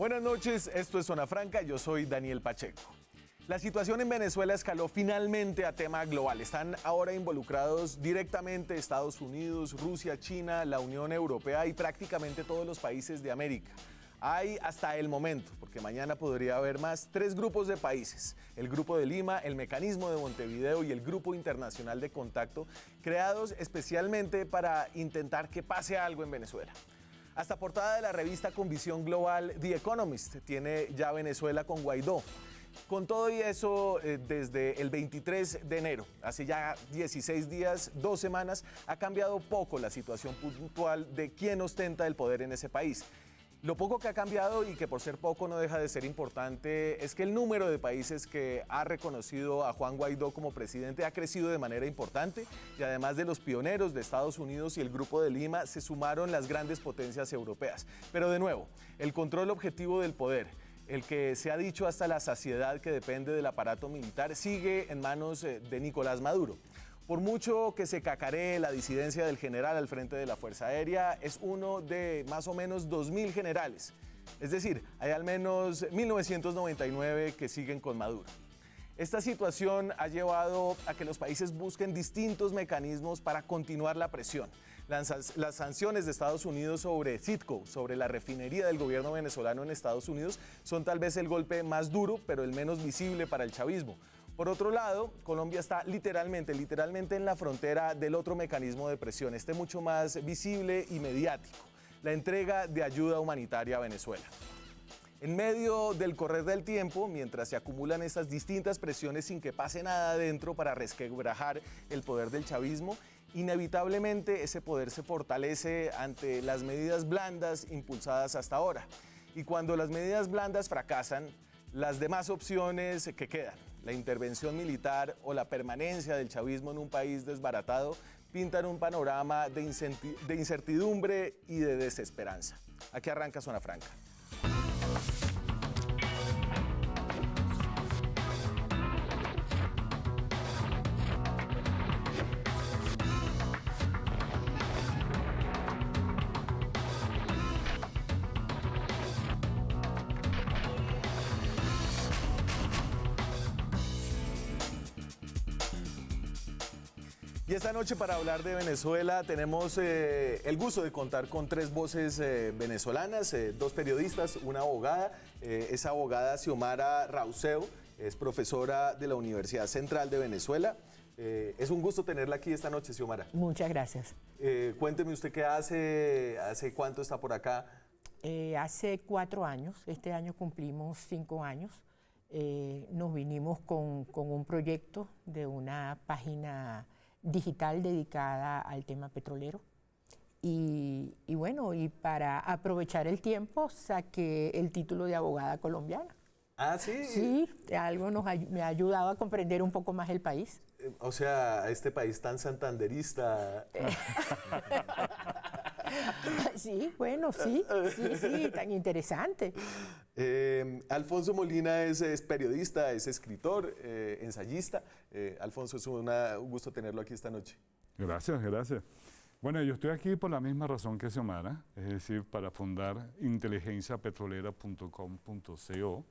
Buenas noches, esto es Zona Franca, yo soy Daniel Pacheco. La situación en Venezuela escaló finalmente a tema global. Están ahora involucrados directamente Estados Unidos, Rusia, China, la Unión Europea y prácticamente todos los países de América. Hay hasta el momento, porque mañana podría haber más, tres grupos de países. El Grupo de Lima, el Mecanismo de Montevideo y el Grupo Internacional de Contacto, creados especialmente para intentar que pase algo en Venezuela. Hasta portada de la revista con visión global The Economist tiene ya Venezuela con Guaidó. Con todo y eso, eh, desde el 23 de enero, hace ya 16 días, dos semanas, ha cambiado poco la situación puntual de quien ostenta el poder en ese país. Lo poco que ha cambiado y que por ser poco no deja de ser importante es que el número de países que ha reconocido a Juan Guaidó como presidente ha crecido de manera importante y además de los pioneros de Estados Unidos y el Grupo de Lima se sumaron las grandes potencias europeas. Pero de nuevo, el control objetivo del poder el que se ha dicho hasta la saciedad que depende del aparato militar sigue en manos eh, de Nicolás Maduro. Por mucho que se cacaree la disidencia del general al frente de la Fuerza Aérea, es uno de más o menos 2.000 generales. Es decir, hay al menos 1.999 que siguen con Maduro. Esta situación ha llevado a que los países busquen distintos mecanismos para continuar la presión. Las, sanciones de Estados Unidos sobre CITCO, sobre la refinería del gobierno venezolano en Estados Unidos, son tal vez el golpe más duro, pero el menos visible para el chavismo. Por otro lado, Colombia está literalmente, literalmente en la frontera del otro mecanismo de presión, este mucho más visible y mediático, la entrega de ayuda humanitaria a Venezuela. En medio del correr del tiempo, mientras se acumulan estas distintas presiones sin que pase nada adentro para resquebrajar el poder del chavismo, inevitablemente ese poder se fortalece ante las medidas blandas impulsadas hasta ahora. Y cuando las medidas blandas fracasan, las demás opciones que quedan, la intervención militar o la permanencia del chavismo en un país desbaratado pintan un panorama de, incertidumbre y de desesperanza. Aquí arranca Zona Franca. noche para hablar de Venezuela tenemos eh, el gusto de contar con tres voces eh, venezolanas, eh, dos periodistas, una abogada, es abogada Xiomara Rauseo, es profesora de la Universidad Central de Venezuela. es un gusto tenerla aquí esta noche, Xiomara. Muchas gracias. cuénteme usted qué hace, hace cuánto está por acá. hace cuatro años, este año cumplimos cinco años. nos vinimos con un proyecto de una página digital dedicada al tema petrolero. Y, bueno, y para aprovechar el tiempo saqué el título de abogada colombiana. Ah, sí. Sí, algo nos me ha ayudado a comprender un poco más el país. Eh, o sea, este país tan santanderista. sí, bueno, sí, sí, sí, tan interesante. Eh, Alfonso Molina es, periodista, es escritor, eh, ensayista. Eh, Alfonso, es una, un gusto tenerlo aquí esta noche. Gracias, gracias. Bueno, yo estoy aquí por la misma razón que Xiomara, es decir, para fundar inteligenciapetrolera.com.co,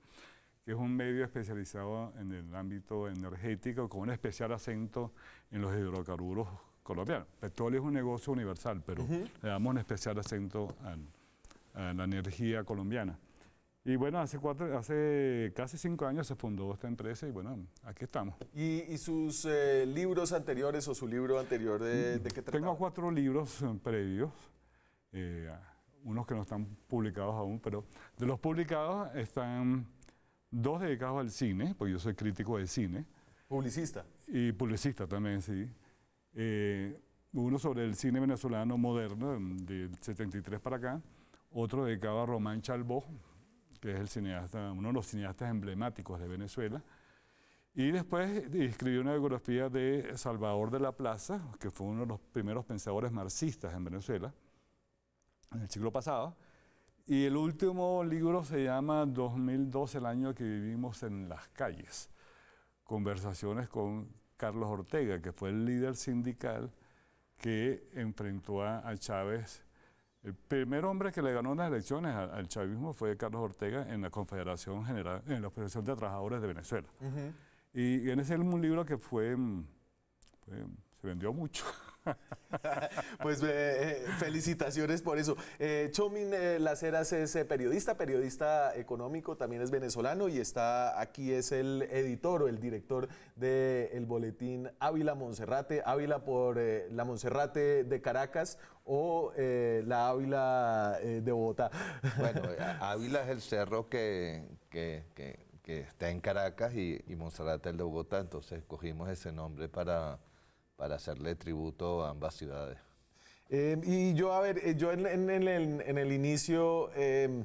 que es un medio especializado en el ámbito energético con un especial acento en los hidrocarburos colombiano. Petróleo es un negocio universal, pero le damos un especial acento a, la energía colombiana. Y bueno, hace, cuatro, hace casi cinco años se fundó esta empresa y bueno, aquí estamos. ¿Y, sus eh, libros anteriores o su libro anterior de, qué trata? Tengo cuatro libros eh, previos, eh, unos que no están publicados aún, pero de los publicados están dos dedicados al cine, porque yo soy crítico de cine. Publicista. Y publicista también, sí. Eh, uno sobre el cine venezolano moderno, de 73 para acá, otro dedicado a Román Chalbó, que es el cineasta, uno de los cineastas emblemáticos de Venezuela, y después escribió una biografía de Salvador de la Plaza, que fue uno de los primeros pensadores marxistas en Venezuela, en el siglo pasado, y el último libro se llama 2012, el año que vivimos en las calles, conversaciones con Carlos Ortega, que fue el líder sindical que enfrentó a, Chávez. El primer hombre que le ganó las elecciones al, chavismo fue Carlos Ortega en la Confederación General, en la de Trabajadores de Venezuela. y, en ese es un libro que mm, fue se vendió mucho. pues eh, eh, felicitaciones por eso. Eh, Chomin Laceras Las es periodista, periodista económico, también es venezolano y está aquí, es el editor o el director del boletín Ávila Monserrate, Ávila por la Monserrate de Caracas o la Ávila de Bogotá. bueno, Ávila es el cerro que, está en Caracas y, y Monserrate el de Bogotá, entonces cogimos ese nombre para para hacerle tributo a ambas ciudades. Em, y yo, a ver, eh, yo en, el, inicio em,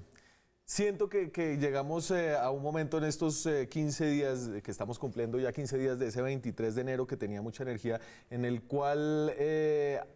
siento que, llegamos eh, a un momento en estos 15 eh, días que estamos cumpliendo ya 15 días de ese 23 de enero que tenía mucha energía, en el cual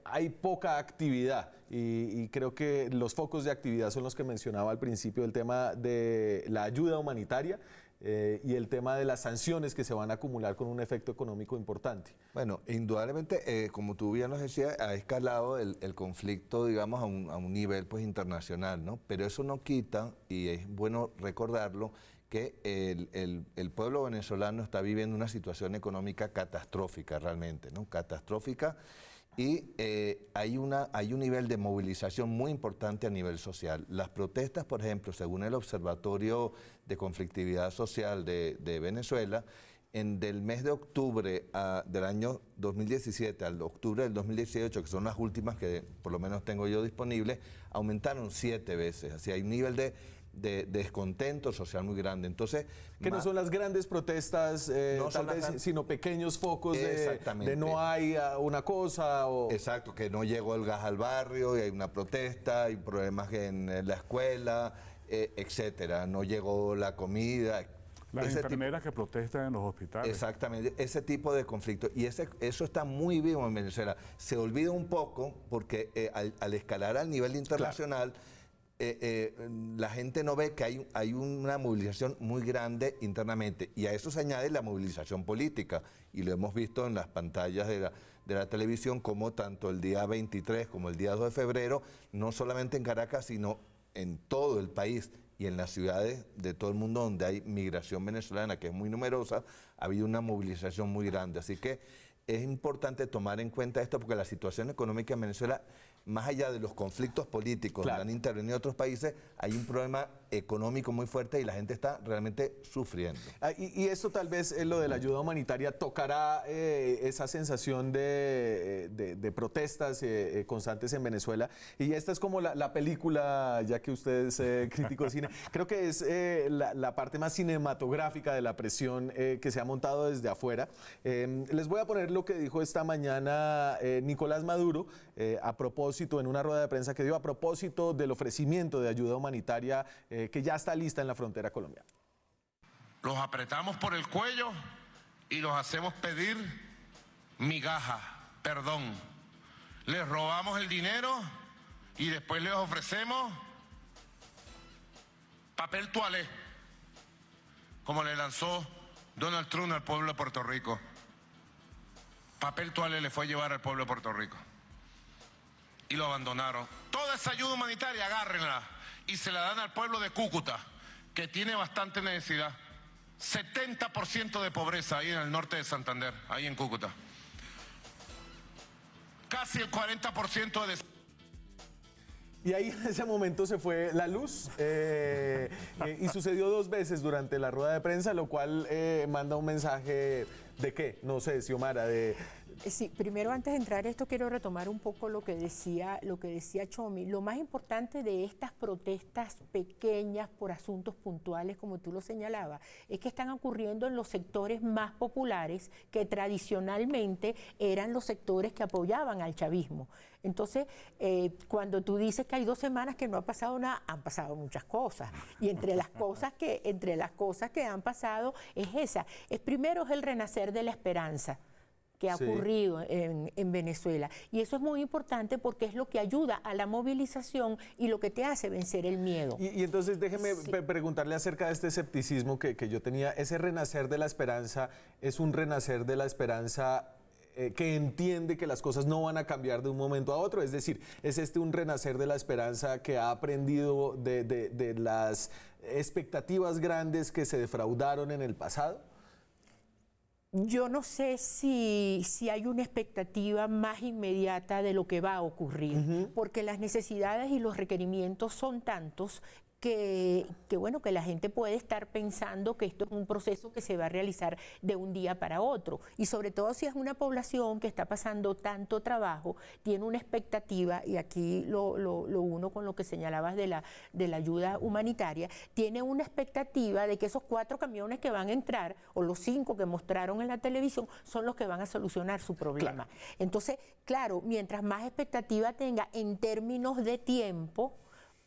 hay poca actividad. Y, y, creo que los focos de actividad son los que mencionaba al principio, el tema de la ayuda humanitaria, eh, y el tema de las sanciones que se van a acumular con un efecto económico importante. Bueno, indudablemente, eh, como tú bien nos decías, ha escalado el, conflicto, digamos, a un, nivel pues, internacional, ¿no? Pero eso no quita, y es bueno recordarlo, que el, pueblo venezolano está viviendo una situación económica catastrófica realmente, ¿no? Catastrófica y eh, hay, una, hay un nivel de movilización muy importante a nivel social. Las protestas, por ejemplo, según el Observatorio de conflictividad social de, Venezuela, en del mes de octubre del año 2017 al octubre del 2018, que son las últimas que por lo menos tengo yo disponibles, aumentaron siete veces. Así hay un nivel de, descontento social muy grande. Entonces, que no son las grandes protestas, eh, sino pequeños focos de, no hay ah, una cosa. O... Exacto, que no llegó el gas al barrio y hay una protesta, hay problemas en la escuela eh, etcétera. No llegó la comida. Las enfermeras que protestan en los hospitales. Exactamente, ese tipo de conflicto Y ese, eso está muy vivo en Venezuela. Se olvida un poco porque eh, al, escalar al nivel internacional, eh, la gente no ve que hay, hay una movilización muy grande internamente. Y a eso se añade la movilización política. Y lo hemos visto en las pantallas de de la televisión, como tanto el día 23 como el día 2 de febrero, no solamente en Caracas, sino en todo el país y en las ciudades de todo el mundo donde hay migración venezolana, que es muy numerosa, ha habido una movilización muy grande. Así que es importante tomar en cuenta esto porque la situación económica en Venezuela, más allá de los conflictos políticos que han intervenido otros países, hay un problema económico muy fuerte y la gente está realmente sufriendo. Ah, y, esto tal vez, es eh, lo de la ayuda humanitaria, tocará eh, esa sensación de, eh, protestas constantes en Venezuela. Y esta es como la, película, ya que ustedes es crítico de cine, creo que es la, la, parte más cinematográfica de la presión que se ha montado desde afuera. Em, les voy a poner lo que dijo esta mañana Nicolás Maduro a propósito, en una rueda de prensa que dio a propósito del ofrecimiento de ayuda humanitaria. Eh, que ya está lista en la frontera colombiana. Los apretamos por el cuello y los hacemos pedir migaja, perdón. Les robamos el dinero y después les ofrecemos papel toalé, como le lanzó Donald Trump al pueblo de Puerto Rico. Papel toalé le fue a llevar al pueblo de Puerto Rico. Y lo abandonaron. Toda esa ayuda humanitaria, agárrenla y se la dan al pueblo de Cúcuta, que tiene bastante necesidad. 70% de pobreza ahí en el norte de Santander, ahí en Cúcuta. Casi el 40% de... Y ahí en ese momento se fue la luz eh, eh, y sucedió dos veces durante la rueda de prensa, lo cual eh, manda un mensaje de qué, no sé, Xiomara, de eh, sí, primero antes de entrar esto quiero retomar un poco lo que decía, lo que decía Chomi. Lo más importante de estas protestas pequeñas por asuntos puntuales, como tú lo señalabas, es que están ocurriendo en los sectores más populares que tradicionalmente eran los sectores que apoyaban al chavismo. Entonces, eh, cuando tú dices que hay dos semanas que no ha pasado nada, han pasado muchas cosas. Y entre las cosas que, entre las cosas que han pasado es esa. Es primero es el renacer de la esperanza que ha ocurrido en, Venezuela. Y eso es muy importante porque es lo que ayuda a la movilización y lo que te hace vencer el miedo. Y, entonces déjeme preguntarle acerca de este escepticismo que, que yo tenía. Ese renacer de la esperanza es un renacer de la esperanza eh, que entiende que las cosas no van a cambiar de un momento a otro. Es decir, es este un renacer de la esperanza que ha aprendido de, de, de las expectativas grandes que se defraudaron en el pasado yo no sé si, hay una expectativa más inmediata de lo que va a ocurrir, porque las necesidades y los requerimientos son tantos que, bueno, que la gente puede estar pensando que esto es un proceso que se va a realizar de un día para otro. Y sobre todo si es una población que está pasando tanto trabajo, tiene una expectativa, y aquí lo, uno con lo que señalabas de la, de la ayuda humanitaria, tiene una expectativa de que esos cuatro camiones que van a entrar, o los cinco que mostraron en la televisión, son los que van a solucionar su problema. Entonces, claro, mientras más expectativa tenga en términos de tiempo,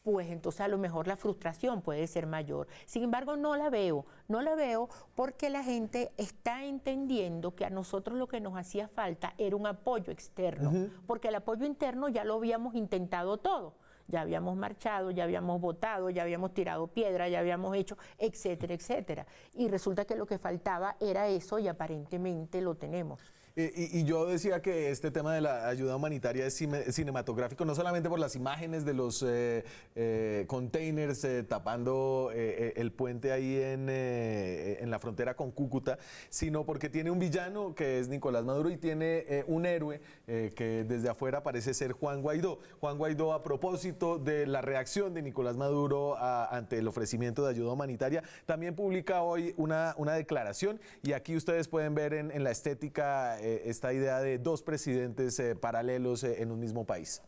pues entonces a lo mejor la frustración puede ser mayor. Sin embargo, no la veo, no la veo porque la gente está entendiendo que a nosotros lo que nos hacía falta era un apoyo externo, porque el apoyo interno ya lo habíamos intentado todo ya habíamos marchado, ya habíamos votado, ya habíamos tirado piedra, ya habíamos hecho, etcétera, etcétera. Y resulta que lo que faltaba era eso y aparentemente lo tenemos. Eh, y, yo decía que este tema de la ayuda humanitaria es cinematográfico, no solamente por las imágenes de los eh, eh, containers tapando el puente ahí en, la frontera con Cúcuta, sino porque tiene un villano que es Nicolás Maduro y tiene un héroe que desde afuera parece ser Juan Guaidó. Juan Guaidó a propósito de la reacción de Nicolás Maduro ante el ofrecimiento de ayuda humanitaria, también publica hoy una, una declaración y aquí ustedes pueden ver en la estética eh, esta idea de dos presidentes eh, paralelos eh, en un mismo país?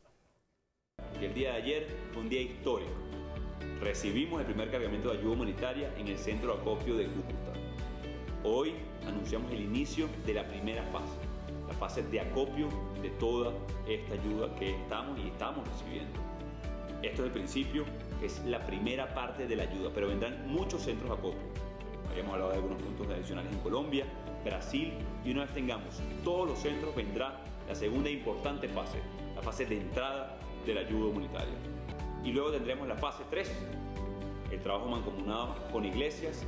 el día de ayer fue un día histórico. Recibimos el primer cargamento de ayuda humanitaria en el centro de acopio de Cúcuta. Hoy anunciamos el inicio de la primera fase, la fase de acopio de toda esta ayuda que estamos y estamos recibiendo. Esto es el principio, es la primera parte de la ayuda, pero vendrán muchos centros de acopio. Habíamos hablado de algunos puntos adicionales en Colombia, Brasil y una vez tengamos todos los centros vendrá la segunda importante fase, la fase de entrada de la ayuda humanitaria. Y luego tendremos la fase 3, el trabajo mancomunado con iglesias,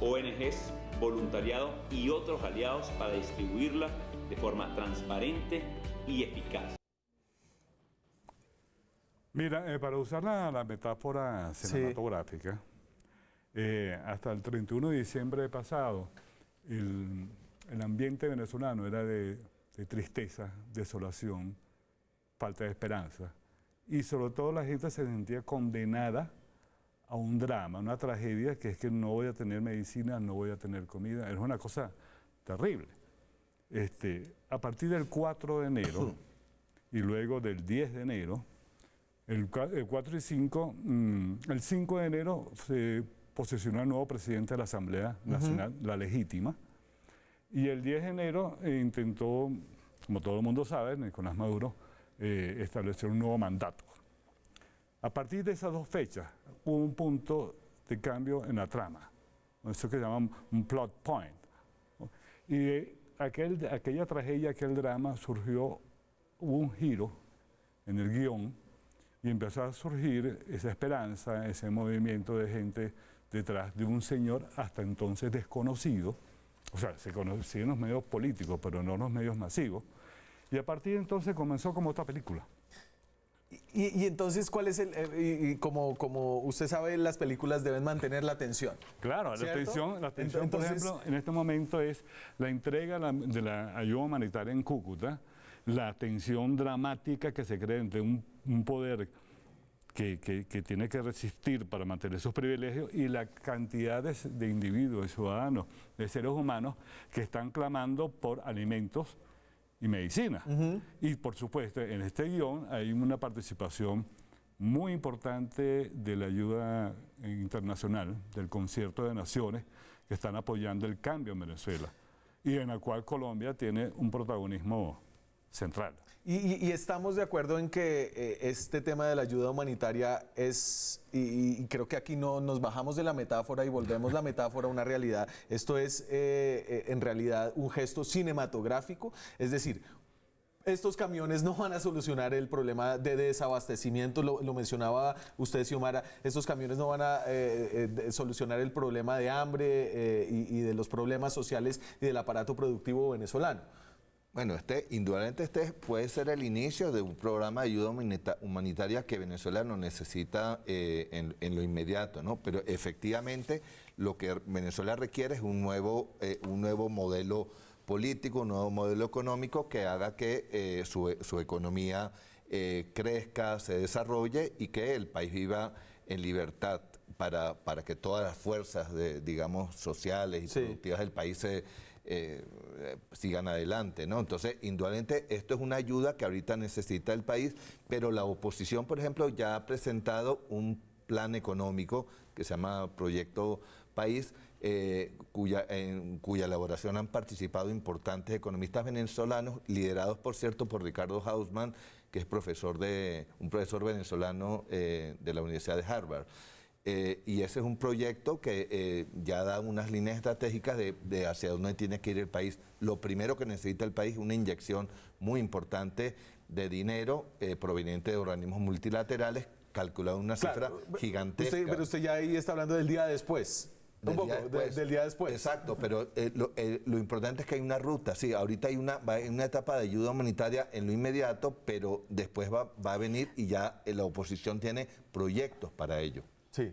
ONGs, voluntariado y otros aliados para distribuirla de forma transparente y eficaz. Mira, eh, para usar la, metáfora cinematográfica, eh, hasta el 31 de diciembre pasado, el, ambiente venezolano era de, tristeza, desolación, falta de esperanza. Y sobre todo la gente se sentía condenada a un drama, una tragedia, que es que no voy a tener medicina, no voy a tener comida. Es una cosa terrible. Este, a partir del 4 de enero y luego del 10 de enero, el, 4 y 5, mm, el 5 de enero se posicionó al nuevo presidente de la Asamblea Nacional, la legítima, y el 10 de enero eh, intentó, como todo el mundo sabe, Nicolás Maduro, eh, establecer un nuevo mandato. A partir de esas dos fechas hubo un punto de cambio en la trama, eso que llaman un plot point. Y de aquella tragedia, aquel drama surgió, un giro en el guión y empezó a surgir esa esperanza, ese movimiento de gente detrás de un señor hasta entonces desconocido, o sea, se conocía en los medios políticos, pero no en los medios masivos, y a partir de entonces comenzó como otra película. Y, entonces, ¿cuál es el...? Eh, y como, como usted sabe, las películas deben mantener la atención. Claro, la atención, la atención por ejemplo, en este momento es la entrega de la ayuda humanitaria en Cúcuta, la tensión dramática que se crea entre un, un poder que, tiene que resistir para mantener sus privilegios y la cantidad de, individuos, de ciudadanos, de seres humanos que están clamando por alimentos y medicina. Y por supuesto, en este guión hay una participación muy importante de la ayuda internacional, del concierto de naciones, que están apoyando el cambio en Venezuela y en la cual Colombia tiene un protagonismo central. Y, estamos de acuerdo en que eh, este tema de la ayuda humanitaria es, y, creo que aquí no nos bajamos de la metáfora y volvemos la metáfora a una realidad. Esto es eh, eh, en realidad un gesto cinematográfico, es decir, estos camiones no van a solucionar el problema de desabastecimiento, lo, mencionaba usted, Xiomara, estos camiones no van a solucionar el problema de hambre y, de los problemas sociales y del aparato productivo venezolano. Bueno, este, indudablemente este puede ser el inicio de un programa de ayuda humanitaria que Venezuela no necesita eh, en, lo inmediato, ¿no? Pero efectivamente lo que Venezuela requiere es un nuevo, eh, un nuevo modelo político, un nuevo modelo económico que haga que eh, su, su, economía crezca, se desarrolle y que el país viva en libertad para, para que todas las fuerzas, de, digamos, sociales y productivas del país se eh, sigan adelante, Entonces, indudablemente, esto es una ayuda que ahorita necesita el país, pero la oposición, por ejemplo, ya ha presentado un plan económico que se llama Proyecto País, eh, en cuya elaboración han participado importantes economistas venezolanos, liderados, por cierto, por Ricardo Hausman, que es profesor de, un profesor venezolano eh, de la Universidad de Harvard. Eh, y ese es un proyecto que eh, ya da unas líneas estratégicas de, hacia dónde tiene que ir el país. Lo primero que necesita el país es una inyección muy importante de dinero eh, proveniente de organismos multilaterales, calculado una cifra gigantesca. pero usted ya ahí está hablando del día después. un poco, del día después. Exacto, pero lo, importante es que hay una ruta, sí, ahorita hay una, va una etapa de ayuda humanitaria en lo inmediato, pero después va a venir y ya la oposición tiene proyectos para ello. Sí.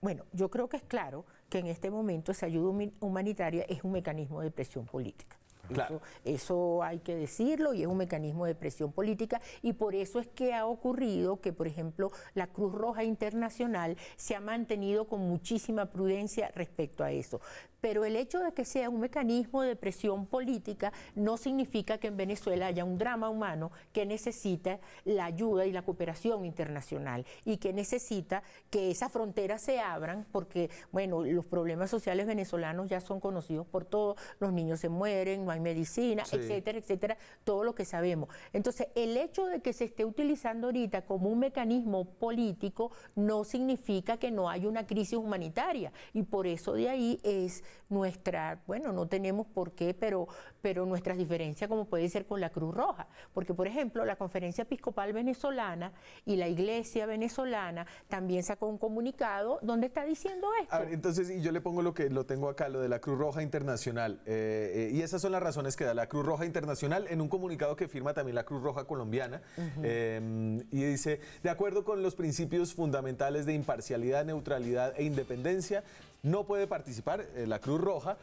Bueno, yo creo que es claro que en este momento esa ayuda humanitaria es un mecanismo de presión política. Claro. Eso, hay que decirlo y es un mecanismo de presión política y por eso es que ha ocurrido que, por ejemplo, la Cruz Roja Internacional se ha mantenido con muchísima prudencia respecto a eso. Pero el hecho de que sea un mecanismo de presión política no significa que en Venezuela haya un drama humano que necesita la ayuda y la cooperación internacional y que necesita que esas fronteras se abran porque, bueno, los problemas sociales venezolanos ya son conocidos por todos, los niños se mueren, no hay medicina, etcétera, etcétera, todo lo que sabemos. Entonces, el hecho de que se esté utilizando ahorita como un mecanismo político no significa que no haya una crisis humanitaria y por eso de ahí es nuestra, bueno, no tenemos por qué, pero, pero nuestras diferencias como puede ser con la Cruz Roja, porque por ejemplo, la Conferencia Episcopal Venezolana y la Iglesia Venezolana también sacó un comunicado donde está diciendo esto. Ver, entonces, y yo le pongo lo que lo tengo acá, lo de la Cruz Roja Internacional, eh, eh, y esas son las razones que da la Cruz Roja Internacional en un comunicado que firma también la Cruz Roja Colombiana. Em, y dice, de acuerdo con los principios fundamentales de imparcialidad, neutralidad e independencia, no puede participar eh, la Cruz Roja.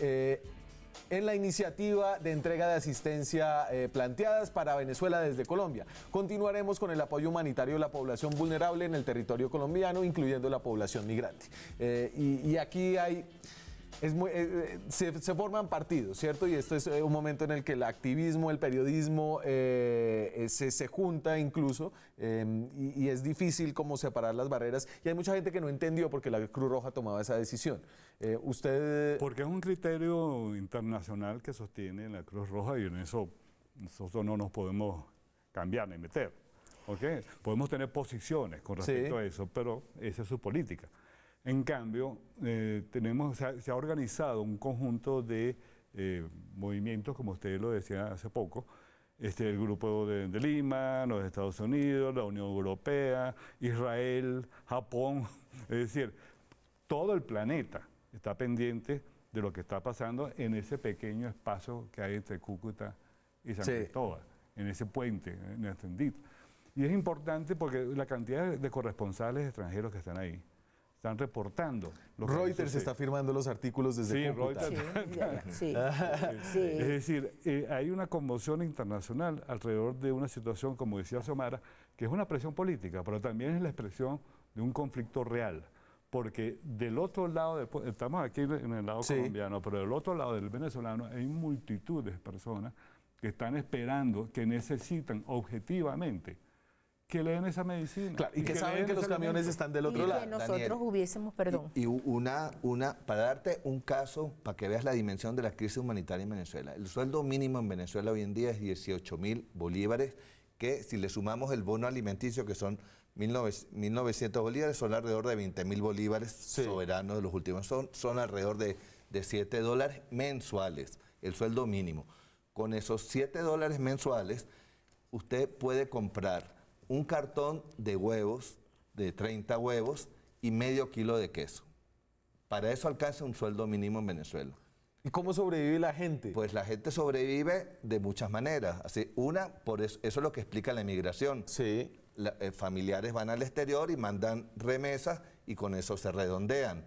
Eh, en la iniciativa de entrega de asistencia eh, planteadas para Venezuela desde Colombia. Continuaremos con el apoyo humanitario a la población vulnerable en el territorio colombiano, incluyendo la población migrante. y, y aquí hay es eh, eh, se, forman partidos, ¿cierto? Y esto es eh, un momento en el que el activismo, el periodismo se, se, junta incluso em, y, es difícil como separar las barreras. Y hay mucha gente que no entendió por qué la Cruz Roja tomaba esa decisión. usted... Porque es un criterio internacional que sostiene la Cruz Roja y en eso nosotros no nos podemos cambiar ni meter. ¿okay? Podemos tener posiciones con respecto a eso, pero esa es su política. En cambio, eh, tenemos, se ha, organizado un conjunto de eh, movimientos, como usted lo decía hace poco, este, el grupo de, Lima, los Estados Unidos, la Unión Europea, Israel, Japón, es decir, todo el planeta está pendiente de lo que está pasando en ese pequeño espacio que hay entre Cúcuta y San Cristóbal, en ese puente, en el Y es importante porque la cantidad de corresponsales extranjeros que están ahí, están reportando. Reuters está firmando los artículos desde sí, Reuters. Sí, es decir, eh, hay una conmoción internacional alrededor de una situación, como decía Somara, que es una presión política, pero también es la expresión de un conflicto real. Porque del otro lado, estamos aquí en el lado colombiano, pero del otro lado del venezolano hay multitudes de personas que están esperando, que necesitan objetivamente que le den esa medicina. y, que, saben que los camiones están del otro y lado. Que nosotros hubiésemos, perdón. Y, una, una, para darte un caso, para que veas la dimensión de la crisis humanitaria en Venezuela. El sueldo mínimo en Venezuela hoy en día es 18 mil bolívares, que si le sumamos el bono alimenticio, que son 1.900 bolívares, son alrededor de 20 mil bolívares soberanos de los últimos, son, son alrededor de, de 7 dólares mensuales, el sueldo mínimo. Con esos 7 dólares mensuales, usted puede comprar un cartón de huevos, de 30 huevos y medio kilo de queso. Para eso alcanza un sueldo mínimo en Venezuela. ¿Y cómo sobrevive la gente? Pues la gente sobrevive de muchas maneras. Así, una, por eso, es lo que explica la emigración. Sí. Eh, familiares van al exterior y mandan remesas y con eso se redondean.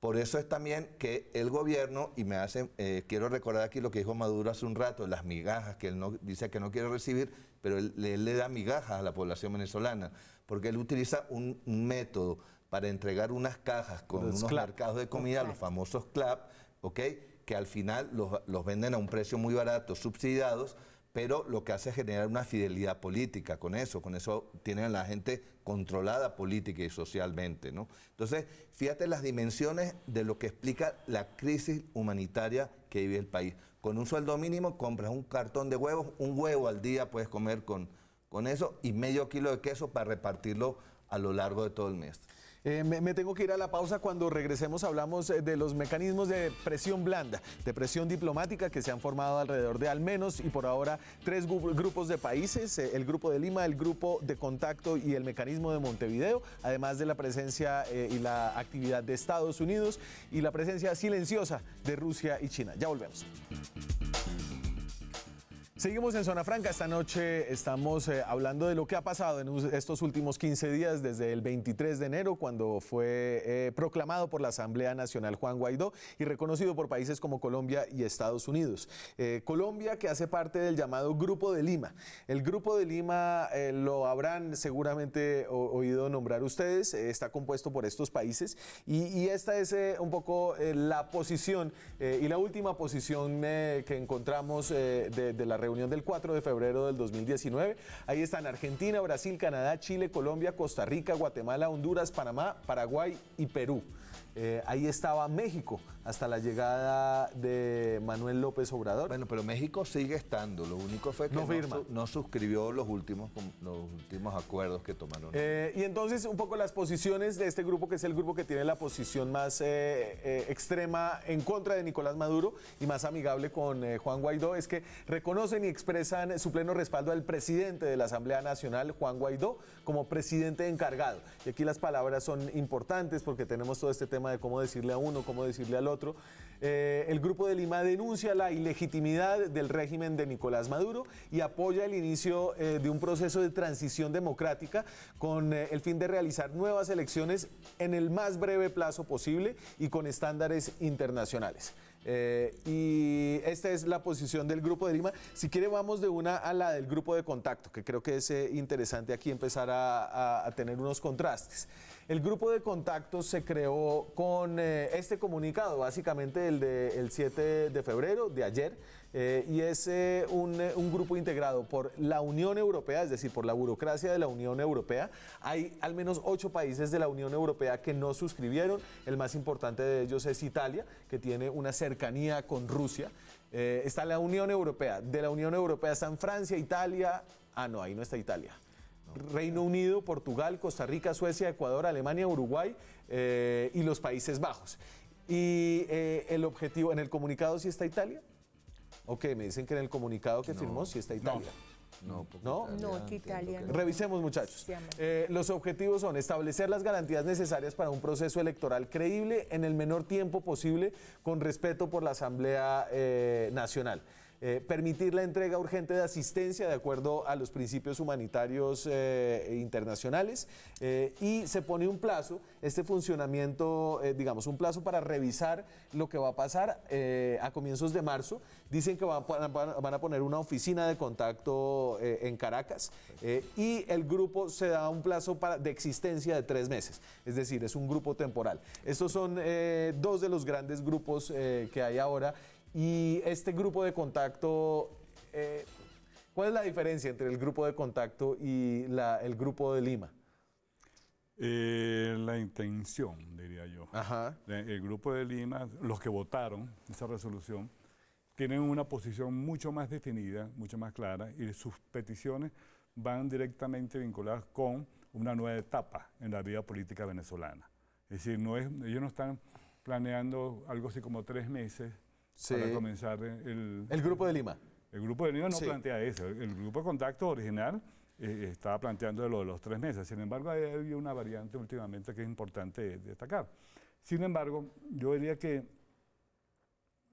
Por eso es también que el gobierno, y me hace, eh, quiero recordar aquí lo que dijo Maduro hace un rato, las migajas que él no, dice que no quiere recibir, pero él, le da migajas a la población venezolana, porque él utiliza un método para entregar unas cajas con unos mercados de comida, los, famosos CLAP, que al final los, venden a un precio muy barato, subsidiados, pero lo que hace es generar una fidelidad política con eso, con eso tienen a la gente controlada política y socialmente, ¿no? Entonces, fíjate las dimensiones de lo que explica la crisis humanitaria que vive el país con un sueldo mínimo compras un cartón de huevos, un huevo al día puedes comer con, con eso y medio kilo de queso para repartirlo a lo largo de todo el mes. Eh, me, tengo que ir a la pausa. Cuando regresemos hablamos eh, de los mecanismos de presión blanda, de presión diplomática que se han formado alrededor de al menos y por ahora tres grupos de países, eh, el grupo de Lima, el grupo de contacto y el mecanismo de Montevideo, además de la presencia y la actividad de Estados Unidos y la presencia silenciosa de Rusia y China. Ya volvemos. Seguimos en Zona Franca. Esta noche estamos eh, hablando de lo que ha pasado en estos últimos 15 días, desde el 23 de enero, cuando fue eh, proclamado por la Asamblea Nacional Juan Guaidó y reconocido por países como Colombia y Estados Unidos. Eh, Colombia, que hace parte del llamado Grupo de Lima. El Grupo de Lima lo habrán seguramente oído nombrar ustedes. está compuesto por estos países y, esta es un poco la posición y la última posición que encontramos de, de la reunión del 4 de febrero del 2019. Ahí están Argentina, Brasil, Canadá, Chile, Colombia, Costa Rica, Guatemala, Honduras, Panamá, Paraguay y Perú. Eh, ahí estaba México hasta la llegada de Manuel López Obrador. Bueno, pero México sigue estando, lo único fue que no, suscribió los últimos, los últimos acuerdos que tomaron. Eh, y entonces un poco las posiciones de este grupo, que es el grupo que tiene la posición más eh, eh, extrema en contra de Nicolás Maduro y más amigable con Juan Guaidó, es que reconocen y expresan su pleno respaldo al presidente de la Asamblea Nacional, Juan Guaidó, como presidente encargado. Y aquí las palabras son importantes porque tenemos todo este tema de cómo decirle a uno, cómo decirle al otro eh, el Grupo de Lima denuncia la ilegitimidad del régimen de Nicolás Maduro y apoya el inicio eh, de un proceso de transición democrática con eh, el fin de realizar nuevas elecciones en el más breve plazo posible y con estándares internacionales. y esta es la posición del Grupo de Lima. Si quiere vamos de una a la del Grupo de Contacto, que creo que es interesante aquí empezar a tener unos contrastes. El grupo de contactos se creó con eh, este comunicado, básicamente el del 7 de febrero de ayer, eh, y es eh, un, un, grupo integrado por la Unión Europea, es decir, por la burocracia de la Unión Europea. Hay al menos ocho países de la Unión Europea que no suscribieron. El más importante de ellos es Italia, que tiene una cercanía con Rusia. está la Unión Europea. De la Unión Europea están Francia, Italia. Ah, no, ahí no está Italia. Reino Unido, Portugal, Costa Rica, Suecia, Ecuador, Alemania, Uruguay eh, y los Países Bajos. Y eh, el objetivo, en el comunicado sí está Italia. Ok, me dicen que en el comunicado que firmó sí está Italia. No. No, no, no que Italia. Revisemos, muchachos. Eh, los objetivos son establecer las garantías necesarias para un proceso electoral creíble en el menor tiempo posible, con respeto por la Asamblea Nacional. Eh, permitir la entrega urgente de asistencia de acuerdo a los principios humanitarios eh, e internacionales eh, y se pone un plazo, este funcionamiento, digamos, un plazo para revisar lo que va a pasar a comienzos de marzo. Dicen que van, a poner una oficina de contacto en Caracas y el grupo se da un plazo para, de existencia de tres meses, es decir, es un grupo temporal. Estos son dos de los grandes grupos que hay ahora y este grupo de contacto, eh, ¿cuál es la diferencia entre el grupo de contacto y el grupo de Lima? Eh, la intención, diría yo. El grupo de Lima, los que votaron esa resolución, tienen una posición mucho más definida, mucho más clara, y sus peticiones van directamente vinculadas con una nueva etapa en la vida política venezolana. Es decir, ellos no están planeando algo así como tres meses para comenzar el... El Grupo de Lima. El Grupo de Lima no plantea eso. El Grupo de Contacto original eh, estaba planteando lo de los tres meses. Sin embargo, ahí había una variante últimamente que es importante destacar. Sin embargo, yo diría que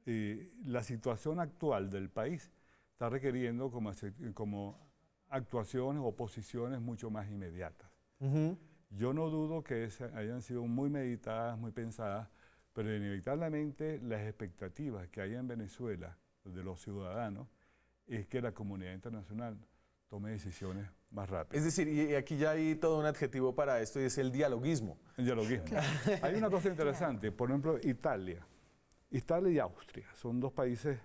eh, la situación actual del país está requiriendo como, como actuaciones o posiciones mucho más inmediatas. Yo no dudo que hayan sido muy meditadas, muy pensadas, pero inevitablemente las expectativas que hay en Venezuela de los ciudadanos es que la comunidad internacional tome decisiones más rápidas. Es decir, y aquí ya hay todo un adjetivo para esto y es el dialoguismo. El dialoguismo. Hay una cosa interesante, por ejemplo, Italia. Italia y Austria son dos países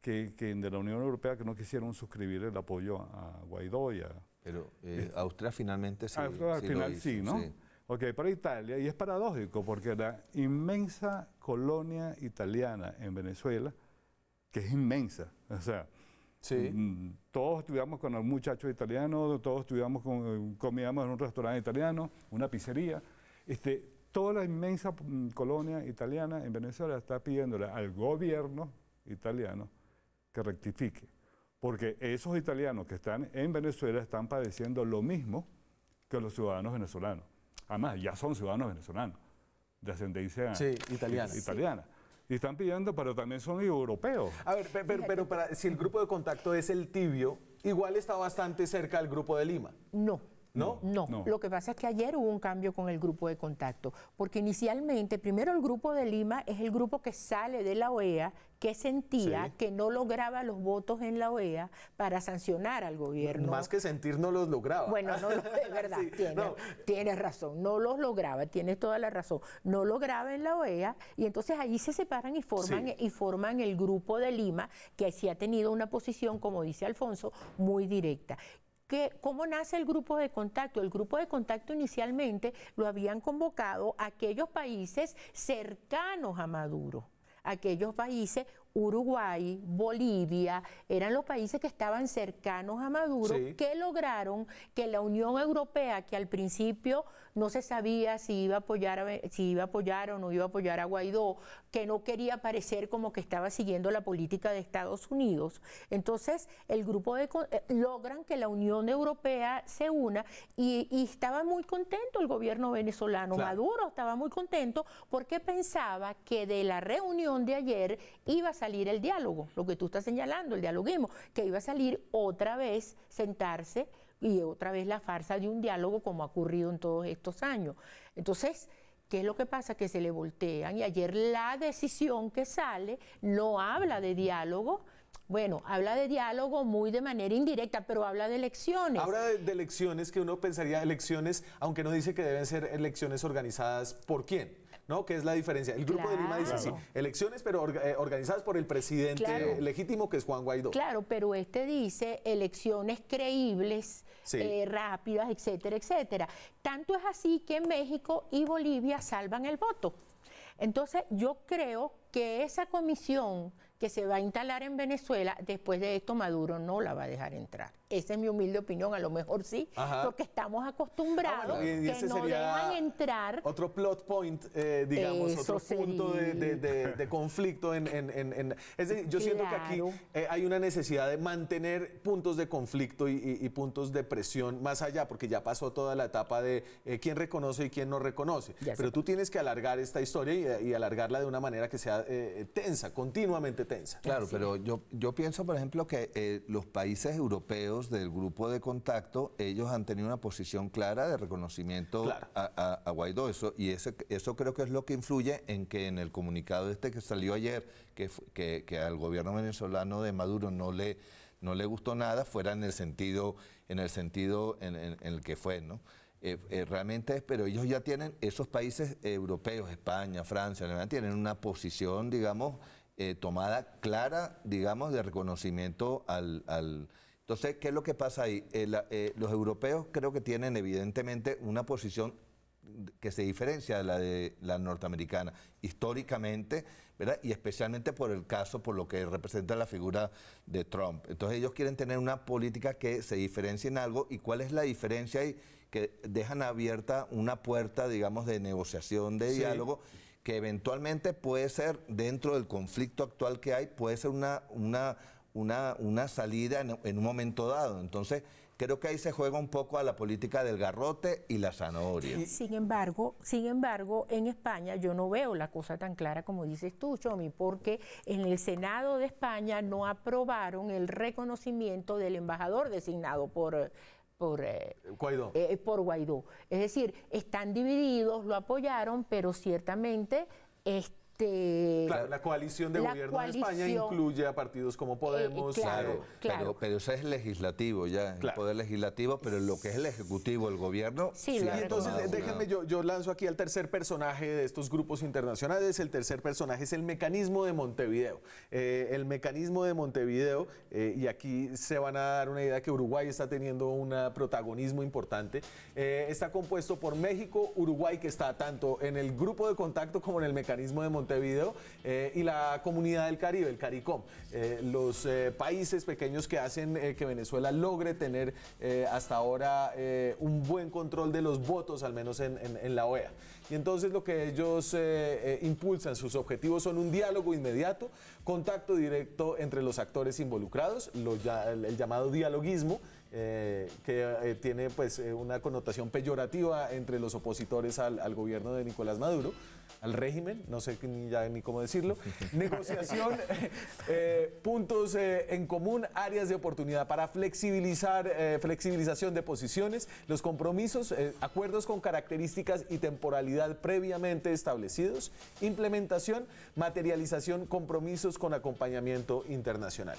que, de la Unión Europea que no quisieron suscribir el apoyo a Guaidó y a... Pero eh, Austria finalmente sí. al final ¿no? Ok, para Italia, y es paradójico porque la inmensa colonia italiana en Venezuela, que es inmensa, o sea, mm, todos estudiamos con los muchachos italianos, todos estudiamos con, comíamos en un restaurante italiano, una pizzería, este, toda la inmensa mm, colonia italiana en Venezuela está pidiéndole al gobierno italiano que rectifique, porque esos italianos que están en Venezuela están padeciendo lo mismo que los ciudadanos venezolanos. Además, ya son ciudadanos venezolanos, de ascendencia italiana. Y están pidiendo, pero también son europeos. A ver, pero, para, si el grupo de contacto es el tibio, igual está bastante cerca del grupo de Lima. No, ¿No? ¿No? Lo que pasa es que ayer hubo un cambio con el grupo de contacto, porque inicialmente, primero el grupo de Lima es el grupo que sale de la OEA, que sentía que no lograba los votos en la OEA para sancionar al gobierno. Más que sentir, no los lograba. Bueno, no, de verdad, tienes, razón, no los lograba, tienes toda la razón. No lograba en la OEA y entonces allí se separan y forman, y forman el grupo de Lima, que sí ha tenido una posición, como dice Alfonso, muy directa. ¿Cómo nace el grupo de contacto? El grupo de contacto inicialmente lo habían convocado aquellos países cercanos a Maduro aquellos países, Uruguay, Bolivia, eran los países que estaban cercanos a Maduro, que lograron que la Unión Europea, que al principio no se sabía si iba a apoyar, si iba a apoyar o no iba a apoyar a Guaidó, que no quería parecer como que estaba siguiendo la política de Estados Unidos. Entonces, el grupo de eh, logran que la Unión Europea se una y, estaba muy contento el gobierno venezolano. Maduro estaba muy contento porque pensaba que de la reunión de ayer iba a salir el diálogo, lo que tú estás señalando, el dialoguismo, que iba a salir otra vez sentarse y otra vez la farsa de un diálogo como ha ocurrido en todos estos años. Entonces, ¿Qué es lo que pasa? Que se le voltean y ayer la decisión que sale no habla de diálogo. Bueno, habla de diálogo muy de manera indirecta, pero habla de elecciones. Habla de, elecciones que uno pensaría elecciones, aunque no dice que deben ser elecciones organizadas por quién. ¿no? Que es la diferencia. El Grupo de Lima dice sí, elecciones, pero eh, organizadas por el presidente legítimo que es Juan Guaidó. Claro, pero este dice elecciones creíbles, eh, rápidas, etcétera, etcétera. Tanto es así que México y Bolivia salvan el voto. Entonces, yo creo que esa comisión que se va a instalar en Venezuela, después de esto Maduro no la va a dejar entrar. Esa es mi humilde opinión, a lo mejor sí, porque estamos acostumbrados ah, que no dejan entrar. Otro plot point, eh, digamos, otro punto de, conflicto. En, yo siento que aquí eh, hay una necesidad de mantener puntos de conflicto y, puntos de presión más allá, porque ya pasó toda la etapa de eh, quién reconoce y quién no reconoce. Pero tú tienes que alargar esta historia y, alargarla de una manera que sea tensa, continuamente tensa. Claro, pero yo, yo pienso, por ejemplo, que los países europeos del grupo de contacto, ellos han tenido una posición clara de reconocimiento a, a, Guaidó. Eso, y ese, eso creo que es lo que influye en que en el comunicado este que salió ayer, que, al gobierno venezolano de Maduro no le, no le gustó nada, fuera en el sentido en el, sentido en, el que fue, ¿no? Eh, eh, realmente es, pero ellos ya tienen, esos países europeos, España, Francia, Alemania, tienen una posición, digamos, eh, tomada clara, digamos, de reconocimiento al entonces, ¿qué es lo que pasa ahí? Eh, eh, los europeos creo que tienen evidentemente una posición que se diferencia de la de la norteamericana históricamente, ¿verdad? Y especialmente por el caso, por lo que representa la figura de Trump. Entonces ellos quieren tener una política que se diferencie en algo y cuál es la diferencia ahí? que dejan abierta una puerta, digamos, de negociación, de diálogo, que eventualmente puede ser dentro del conflicto actual que hay, puede ser una, una una, salida en, un momento dado. Entonces, creo que ahí se juega un poco a la política del garrote y la zanahoria. Sin embargo, sin embargo, en España yo no veo la cosa tan clara como dices tú, Chomi, porque en el Senado de España no aprobaron el reconocimiento del embajador designado por por, eh, Guaidó. Eh, por Guaidó. Es decir, están divididos, lo apoyaron, pero ciertamente este, claro, la coalición de gobierno de España incluye a partidos como eh, Podemos. claro, eh, Pero, eso es legislativo ya, el poder legislativo, pero lo que es el ejecutivo, el gobierno... Sí, entonces déjenme, yo, yo lanzo aquí al tercer personaje de estos grupos internacionales. El tercer personaje es el mecanismo de Montevideo. Eh, el mecanismo de Montevideo, y aquí se van a dar una idea que Uruguay está teniendo un protagonismo importante, está compuesto por México, Uruguay, que está tanto en el grupo de contacto como en el mecanismo de Montevideo Montevideo eh, y la comunidad del Caribe, el CARICOM, eh, los eh, países pequeños que hacen que Venezuela logre tener hasta ahora un buen control de los votos, al menos en, la OEA. Y entonces lo que ellos impulsan, sus objetivos son un diálogo inmediato, contacto directo entre los actores involucrados, el, llamado dialoguismo, que tiene pues una connotación peyorativa entre los opositores al, al gobierno de Nicolás Maduro, al régimen, no sé ni, ya cómo decirlo. Negociación, eh, eh, puntos eh, en común, áreas de oportunidad para flexibilizar, flexibilización de posiciones, los compromisos, acuerdos con características y temporalidad previamente establecidos, implementación, materialización, compromisos con acompañamiento internacional.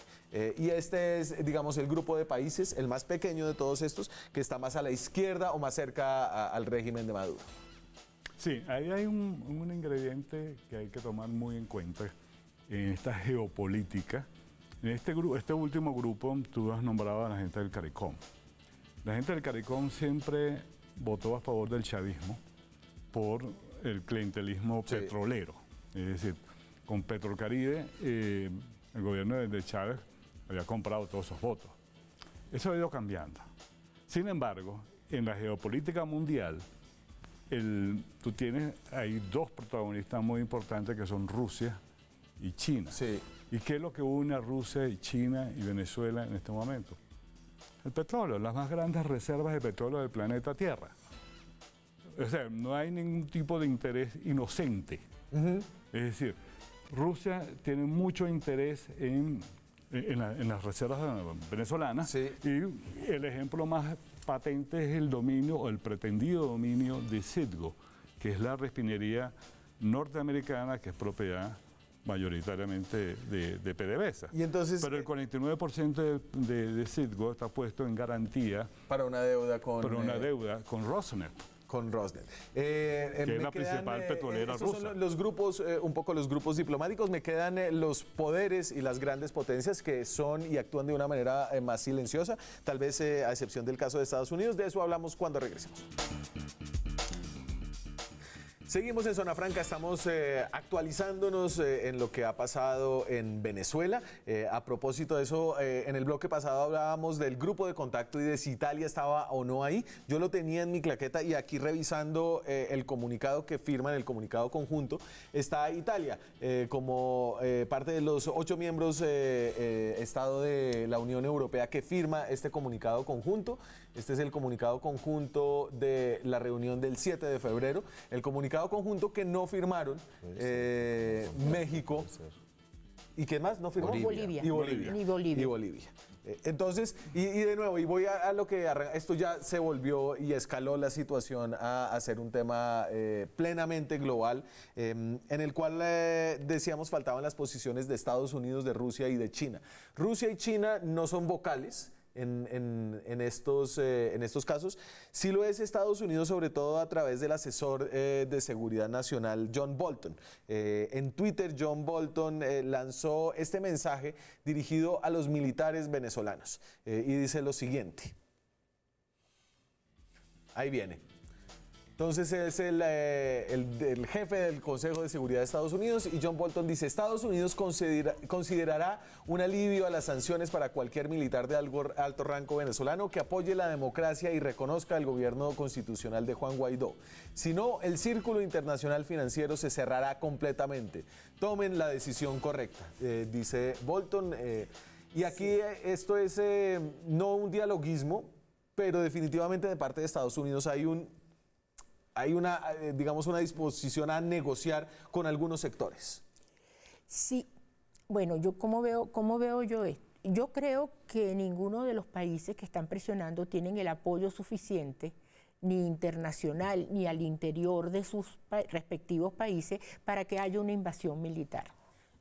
y este es, digamos, el grupo de países, el más pequeño de todos estos, que está más a la izquierda o más cerca al régimen de Maduro. Sí, ahí hay un, ingrediente que hay que tomar muy en cuenta en esta geopolítica. En este, grupo, este último grupo, tú has nombrado a la gente del CARICOM. La gente del CARICOM siempre votó a favor del chavismo por el clientelismo petrolero. Es decir, con Petrocaribe, eh, el gobierno de Chávez había comprado todos esos votos. Eso ha ido cambiando. Sin embargo, en la geopolítica mundial, el, tú tienes, hay dos protagonistas muy importantes que son Rusia y China. ¿Y qué es lo que une a Rusia y China y Venezuela en este momento? El petróleo, las más grandes reservas de petróleo del planeta Tierra. O sea, no hay ningún tipo de interés inocente. Es decir, Rusia tiene mucho interés en, en, las reservas venezolanas. Y el ejemplo más patente es el dominio o el pretendido dominio de Citgo, que es la respinería norteamericana que es propiedad mayoritariamente de, PDVSA. Y entonces, Pero el 49% eh, de, de, Citgo está puesto en garantía. Para una deuda con... Para una eh, deuda con Rosneft. Eh, eh la principal eh, petrolera rusa. Son los grupos, eh, un poco los grupos diplomáticos, me quedan los poderes y las grandes potencias que son y actúan de una manera más silenciosa, tal vez a excepción del caso de Estados Unidos. De eso hablamos cuando regresemos. Seguimos en Zona Franca, estamos eh, actualizándonos eh, en lo que ha pasado en Venezuela. Eh, a propósito de eso, en el bloque pasado hablábamos del grupo de contacto y de si Italia estaba o no ahí. Yo lo tenía en mi claqueta y aquí revisando el comunicado que firman, el comunicado conjunto, está Italia como parte de los ocho miembros Estado de la Unión Europea que firma este comunicado conjunto. Este es el comunicado conjunto de la reunión del 7 de febrero. El comunicado conjunto que no firmaron México. ¿Y qué más? No firmó Bolivia. Y Bolivia. Entonces, y, de nuevo, y voy a, lo que esto ya se volvió y escaló la situación a, ser un tema plenamente global, en el cual decíamos faltaban las posiciones de Estados Unidos, de Rusia y de China. Rusia y China no son vocales eh, en, estos, casos. Sí lo es Estados Unidos, sobre todo a través del asesor eh, de seguridad nacional John Bolton. Eh, en Twitter, John Bolton lanzó este mensaje dirigido a los militares venezolanos y dice lo siguiente. Ahí viene. Entonces es el, eh, jefe del Consejo de Seguridad de Estados Unidos y John Bolton dice, Estados Unidos considerará un alivio a las sanciones para cualquier militar de alto rango venezolano que apoye la democracia y reconozca el gobierno constitucional de Juan Guaidó. Si no, el círculo internacional financiero se cerrará completamente. Tomen la decisión correcta, eh, dice Bolton. Eh, y aquí esto es no un dialoguismo, pero definitivamente de parte de Estados Unidos hay un hay una, eh, digamos, una disposición a negociar con algunos sectores. Sí, bueno, yo cómo veo, veo yo esto. Yo creo que ninguno de los países que están presionando tienen el apoyo suficiente ni internacional ni al interior de sus respectivos países para que haya una invasión militar.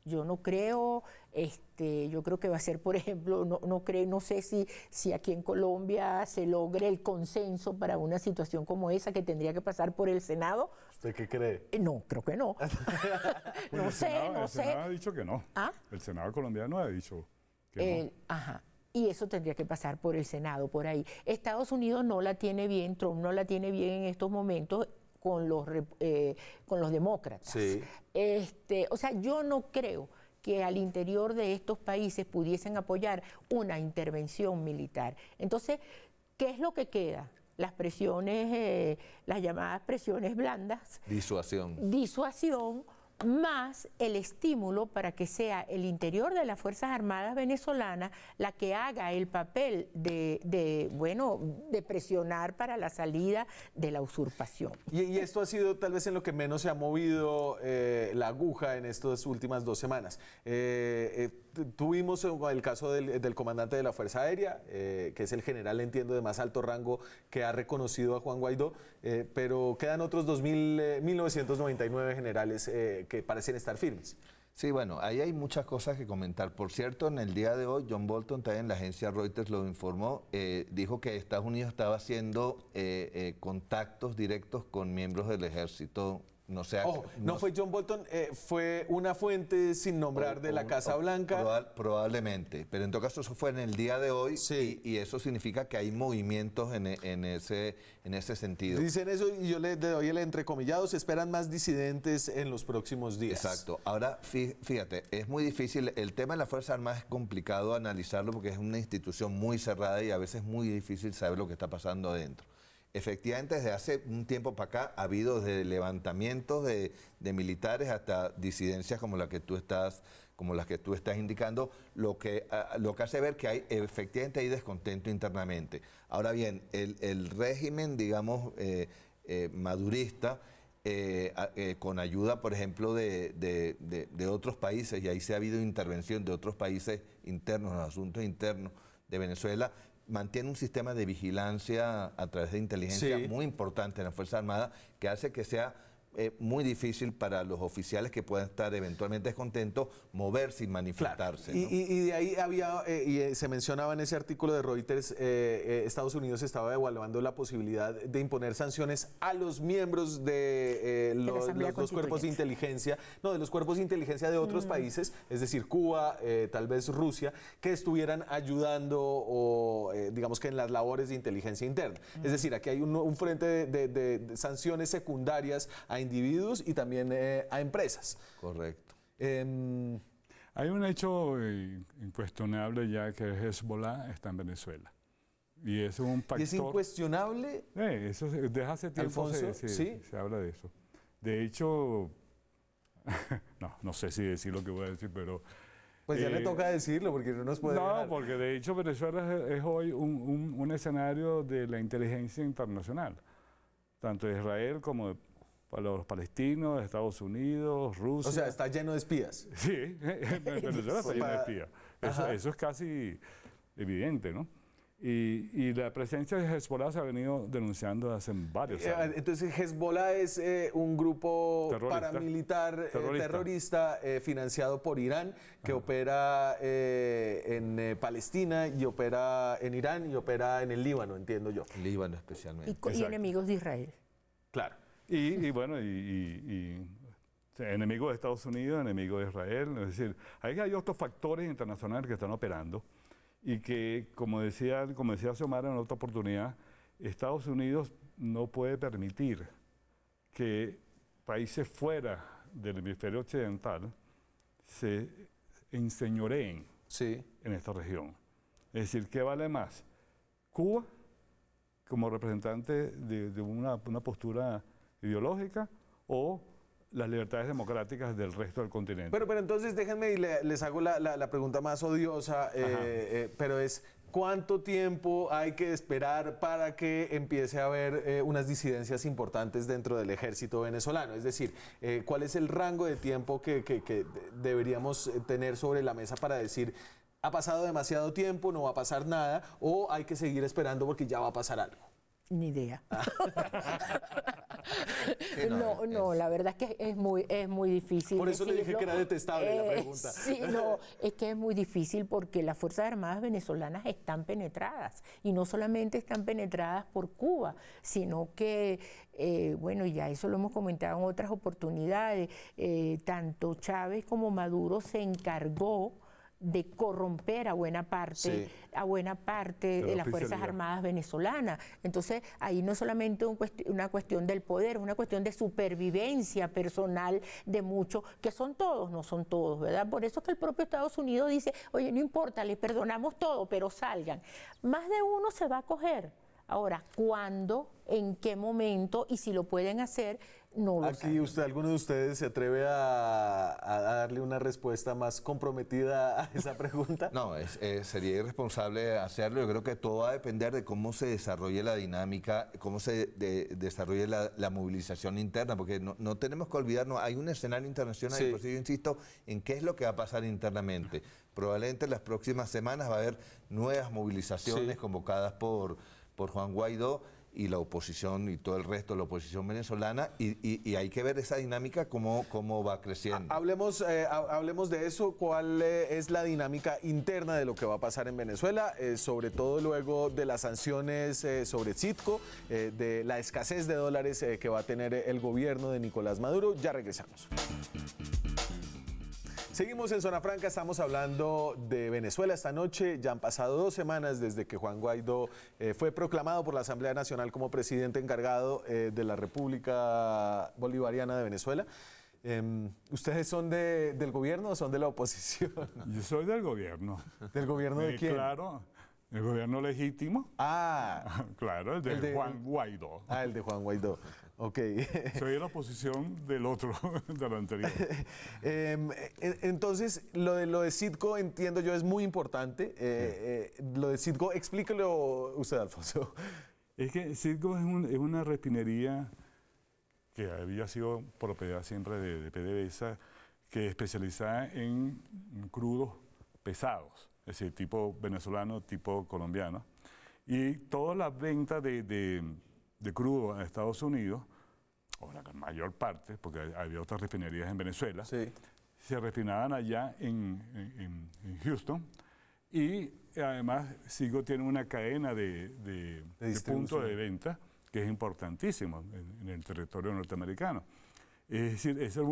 Yo no creo, este, yo creo que va a ser, por ejemplo, no, no, creo, no sé si, si aquí en Colombia se logre el consenso para una situación como esa que tendría que pasar por el Senado. ¿Usted qué cree? Eh, no, creo que no. no el sé, Senado, ha dicho que no. ¿Ah? El Senado colombiano ha dicho que no. Ajá y eso tendría que pasar por el Senado, por ahí. Estados Unidos no la tiene bien, Trump no la tiene bien en estos momentos con los, eh, con los demócratas. Este, o sea, yo no creo que al interior de estos países pudiesen apoyar una intervención militar. Entonces, ¿qué es lo que queda? Las presiones, eh, las llamadas presiones blandas. Disuasión. Disuasión más el estímulo para que sea el interior de las Fuerzas Armadas venezolanas la que haga el papel de, bueno, de presionar para la salida de la usurpación. Y, esto ha sido tal vez en lo que menos se ha movido eh, la aguja en estas últimas dos semanas. Eh, eh, Tuvimos eh, el caso del, comandante de la Fuerza Aérea, eh, que es el general, entiendo, de más alto rango que ha reconocido a Juan Guaidó, eh, pero quedan otros 2.999 eh, generales que parecen estar firmes. Sí, bueno, ahí hay muchas cosas que comentar. Por cierto, en el día de hoy, John Bolton, también la agencia Reuters lo informó, dijo que Estados Unidos estaba haciendo contactos directos con miembros del ejército no fue John Bolton, eh, fue una fuente sin nombrar de la Casa Blanca. probablemente, pero en todo caso eso fue en el día de hoy y, eso significa que hay movimientos e, en, ese, en ese sentido. Dicen eso y yo le doy el entrecomillado, se esperan más disidentes en los próximos días. Exacto. Ahora, fíjate, es muy difícil, el tema de la Fuerza Armada es complicado analizarlo porque es una institución muy cerrada y a veces es muy difícil saber lo que está pasando adentro efectivamente desde hace un tiempo para acá ha habido desde levantamientos de, militares hasta disidencias como que tú estás como las que tú estás indicando, lo que, lo que hace ver que hay efectivamente hay descontento internamente. Ahora bien, el, régimen, digamos, eh, eh, madurista, eh, con ayuda, por ejemplo, de, otros países, y ahí se ha habido intervención de otros países internos, en los asuntos internos de Venezuela, mantiene un sistema de vigilancia a través de inteligencia muy importante en la Fuerza Armada que hace que sea muy difícil para los oficiales que puedan estar eventualmente descontentos moverse y manifestarse. Y, de ahí había, eh, y eh, se mencionaba en ese artículo de Reuters, eh, Estados Unidos estaba evaluando la posibilidad de imponer sanciones a los miembros de, los cuerpos de inteligencia, no, de los cuerpos de inteligencia de otros mm. países, es decir, Cuba, tal vez Rusia, que estuvieran ayudando o digamos que en las labores de inteligencia interna. Es mm. decir, aquí hay un, frente de, de sanciones secundarias a individuos y también eh, a empresas. Correcto. Em, Hay un hecho eh, incuestionable ya que Hezbollah está en Venezuela. Y es un factor... es incuestionable? Eh, eso se, hace tiempo se, habla de eso. De hecho, no, sé si decir lo que voy a decir, pero... Pues ya le toca decirlo porque no nos puede. No, porque de hecho Venezuela es, hoy un, un, escenario de la inteligencia internacional, tanto de Israel como de, a los palestinos, Estados Unidos, Rusia. O sea, está lleno de espías. Sí, está lleno de espías. Eso, es casi evidente, ¿no? Y, la presencia de Hezbollah se ha venido denunciando hace varios eh, años. Entonces, Hezbollah es eh, un grupo paramilitar eh, terrorista, financiado por Irán, que opera en Palestina y opera en Irán y opera en el Líbano, entiendo yo. Líbano especialmente. y enemigos de Israel. Claro. Y, bueno, y, enemigo de Estados Unidos, enemigo de Israel, es decir, ahí hay otros factores internacionales que están operando y que, como decía, como decía Xiomara en otra oportunidad, Estados Unidos no puede permitir que países fuera del hemisferio occidental se enseñoreen en esta región. Es decir, ¿qué vale más? Cuba, como representante de, una, postura ideológica o las libertades democráticas del resto del continente. Pero, pero entonces déjenme y les hago la, pregunta más odiosa, eh, eh, pero es, ¿cuánto tiempo hay que esperar para que empiece a haber eh, unas disidencias importantes dentro del ejército venezolano? Es decir, ¿cuál es el rango de tiempo que deberíamos tener sobre la mesa para decir, ha pasado demasiado tiempo, no va a pasar nada, o hay que seguir esperando porque ya va a pasar algo? Ni idea. Ah. no, no, la verdad es que es muy, es muy difícil. Por eso le dije que era detestable la eh, pregunta. Sí, no, es que es muy difícil porque las Fuerzas Armadas venezolanas están penetradas. Y no solamente están penetradas por Cuba, sino que, eh, bueno, ya eso lo hemos comentado en otras oportunidades, eh, tanto Chávez como Maduro se encargó de corromper a buena parte, a buena parte de, las Fuerzas Armadas venezolanas. Entonces, ahí no solamente una cuestión del poder, es una cuestión de supervivencia personal de muchos, que son todos, no son todos, ¿verdad? Por eso es que el propio Estados Unidos dice, oye, no importa, les perdonamos todo, pero salgan. Más de uno se va a coger. Ahora, ¿cuándo? ¿En qué momento? Y si lo pueden hacer, Aquí usted, alguno de ustedes se atreve a, darle una respuesta más comprometida a esa pregunta. no, eh, sería irresponsable hacerlo. Yo creo que todo va a depender de cómo se desarrolle la dinámica, cómo se desarrolle la, movilización interna, porque no, tenemos que olvidarnos, hay un escenario internacional, por eso yo insisto en qué es lo que va a pasar internamente. Probablemente en las próximas semanas va a haber nuevas movilizaciones convocadas por por Juan Guaidó y la oposición y todo el resto de la oposición venezolana y, hay que ver esa dinámica cómo, cómo va creciendo. Hablemos, eh, hablemos de eso, cuál eh, es la dinámica interna de lo que va a pasar en Venezuela, eh, sobre todo luego de las sanciones sobre Citco, de la escasez de dólares que va a tener el gobierno de Nicolás Maduro. Ya regresamos. Seguimos en Zona Franca, estamos hablando de Venezuela esta noche. Ya han pasado dos semanas desde que Juan Guaidó eh, fue proclamado por la Asamblea Nacional como presidente encargado eh, de la República Bolivariana de Venezuela. Em, ¿Ustedes son del gobierno o son de la oposición? Yo soy del gobierno. ¿Del gobierno de eh, quién? Claro, el gobierno legítimo. Ah. Claro, el de Juan Guaidó. Ah, el de Juan Guaidó. Ok. Soy la posición del otro, de anterior. Em, e, entonces, lo de, lo de Citgo, entiendo yo, es muy importante. Eh, eh, lo de Citgo, explíquelo usted, Alfonso. Es que Citgo es, una refinería que había sido propiedad siempre de, PDVSA, que especializa especializada en crudos pesados, es decir, tipo venezolano, tipo colombiano. Y toda la venta de de crudo a Estados Unidos, o la mayor parte, porque había otras refinerías en Venezuela, se refinaban allá en, Houston y además Sigo tiene una cadena de, de, de puntos de venta que es importantísimo en, el territorio norteamericano. Es decir, es era